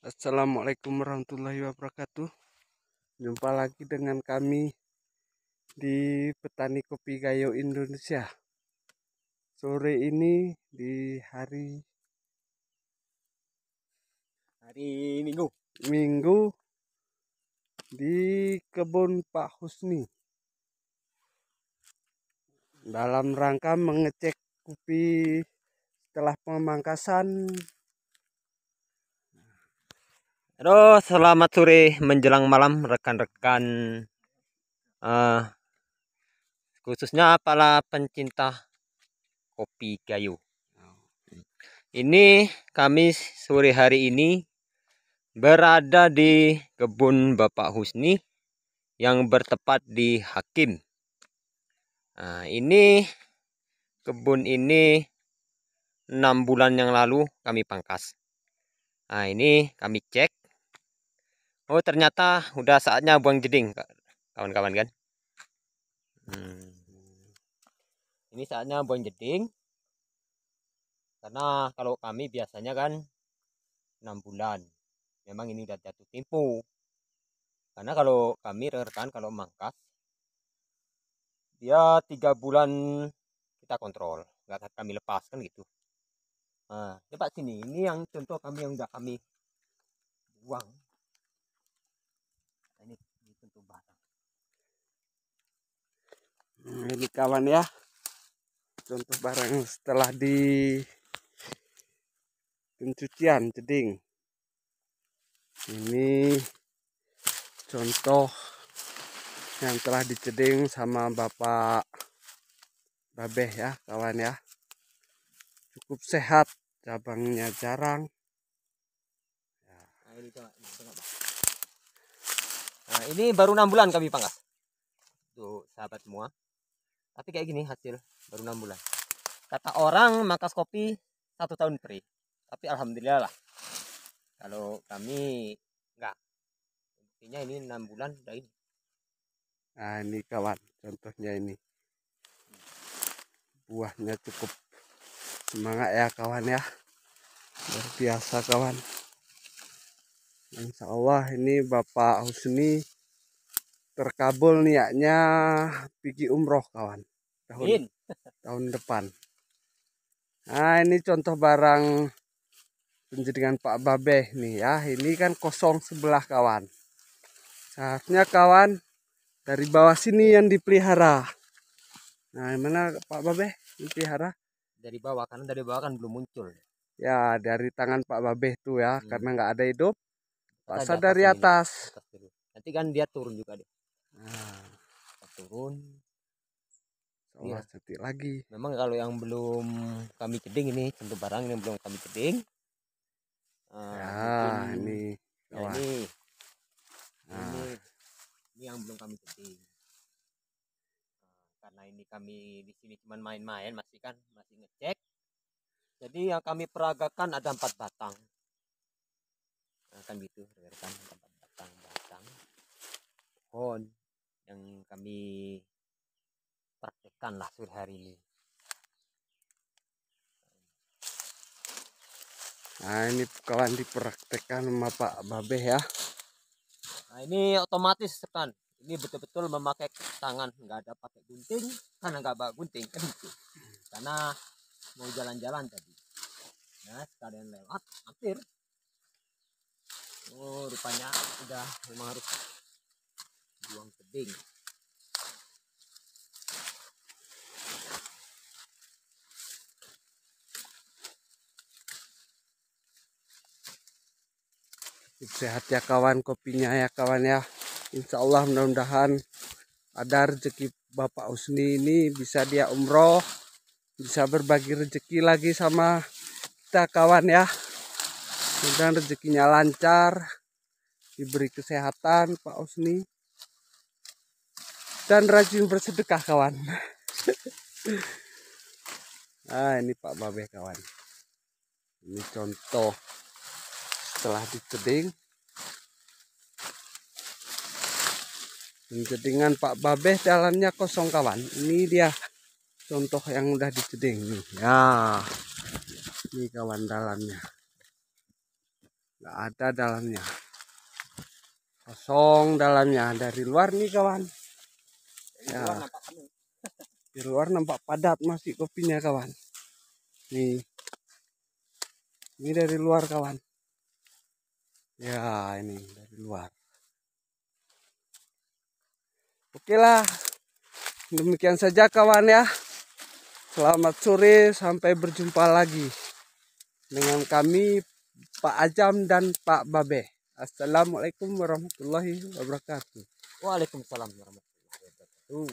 Assalamualaikum warahmatullahi wabarakatuh. Jumpa lagi dengan kami di Petani Kopi Gayo Indonesia. Sore ini di hari hari Minggu. Minggu di kebun Pak Husni. Dalam rangka mengecek kopi setelah pemangkasan Halo, selamat sore menjelang malam rekan-rekan uh, khususnya apalah pencinta kopi kayu. Ini kami sore hari ini berada di kebun Bapak Husni yang bertepat di Hakim. Nah, ini kebun ini 6 bulan yang lalu kami pangkas. Nah, ini kami cek Oh ternyata udah saatnya buang jeding kawan-kawan kan. Hmm. Ini saatnya buang jeding. Karena kalau kami biasanya kan 6 bulan. Memang ini udah jatuh tempo. Karena kalau kami rekan kalau mangkas dia tiga bulan kita kontrol, nggak kami lepaskan gitu. Nah, coba sini, ini yang contoh kami yang udah kami buang. ini kawan ya contoh barang setelah di pencucian jeding ini contoh yang telah diceding sama bapak babeh ya kawan ya cukup sehat cabangnya jarang nah, ini, Nah, ini baru enam bulan kami pangkas tuh sahabat semua tapi kayak gini hasil baru enam bulan kata orang makas kopi satu tahun free tapi alhamdulillah lah kalau kami enggak intinya ini enam bulan udah ini nah ini kawan contohnya ini buahnya cukup semangat ya kawan ya luar biasa kawan Insya Allah ini Bapak Husni terkabul niatnya pergi umroh kawan tahun In. tahun depan nah ini contoh barang penjaringan Pak Babe nih ya ini kan kosong sebelah kawan saatnya kawan dari bawah sini yang dipelihara nah mana Pak Babe dipelihara dari bawah karena dari bawah kan belum muncul ya dari tangan Pak Babe tuh ya hmm. karena nggak ada hidup pas dari atas, nanti kan dia turun juga deh nah turun seolah ya. lagi memang kalau yang belum kami ceding ini tentu barang yang belum kami ceding nah, ya ini ya ini ya ini nah. ini ini yang belum kami ceding karena ini kami di sini cuma main-main masih kan masih ngecek jadi yang kami peragakan ada empat batang nah, kan gitu rekan empat batang batang pohon yang kami praktekkan lah sore hari ini. Nah ini kalian dipraktekkan sama Pak Babeh ya. Nah ini otomatis kan. Ini betul-betul memakai tangan, nggak ada pakai gunting, karena nggak pakai gunting, kan gitu. Karena mau jalan-jalan tadi. Nah sekalian lewat, hampir. Oh rupanya udah memang harus buang tebing sehat ya kawan kopinya ya kawan ya Insya Allah mudah-mudahan ada rezeki Bapak Usni ini bisa dia umroh bisa berbagi rezeki lagi sama kita kawan ya mudah rezekinya lancar diberi kesehatan Pak Usni dan rajin bersedekah kawan. ah ini Pak Babe kawan. Ini contoh setelah diceding. Pencedingan Pak Babe dalamnya kosong kawan. Ini dia contoh yang udah diceding Ya. Ini kawan dalamnya. Gak ada dalamnya. Kosong dalamnya dari luar nih kawan ya. Di luar nampak padat masih kopinya kawan. Nih. Ini dari luar kawan. Ya, ini dari luar. Oke lah. Demikian saja kawan ya. Selamat sore sampai berjumpa lagi dengan kami Pak Ajam dan Pak Babe. Assalamualaikum warahmatullahi wabarakatuh. Waalaikumsalam warahmatullahi wabarakatuh. Ooh.